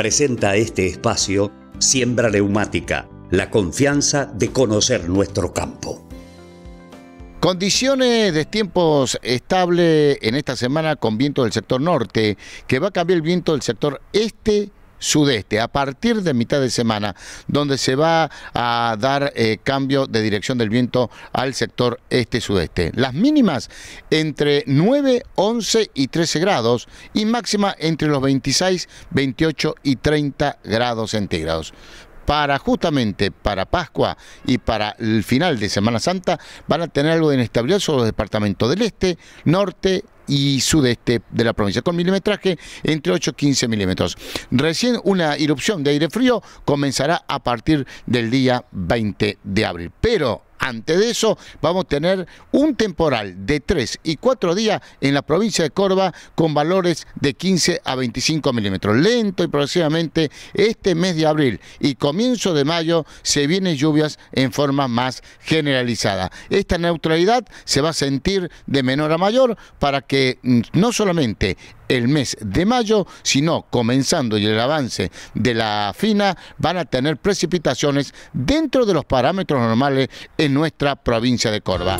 presenta este espacio Siembra Neumática, la confianza de conocer nuestro campo. Condiciones de tiempos estable en esta semana con viento del sector norte, que va a cambiar el viento del sector este sudeste a partir de mitad de semana, donde se va a dar eh, cambio de dirección del viento al sector este-sudeste. Las mínimas entre 9, 11 y 13 grados y máxima entre los 26, 28 y 30 grados centígrados para justamente para Pascua y para el final de Semana Santa van a tener algo de inestabilidad sobre los departamentos del este, norte, y sudeste de la provincia, con milimetraje entre 8 y 15 milímetros. Recién una irrupción de aire frío comenzará a partir del día 20 de abril. Pero antes de eso, vamos a tener un temporal de 3 y 4 días en la provincia de Córdoba con valores de 15 a 25 milímetros. Lento y progresivamente, este mes de abril y comienzo de mayo se vienen lluvias en forma más generalizada. Esta neutralidad se va a sentir de menor a mayor para que no solamente el mes de mayo, sino comenzando y el avance de la fina, van a tener precipitaciones dentro de los parámetros normales nuestra provincia de Córdoba.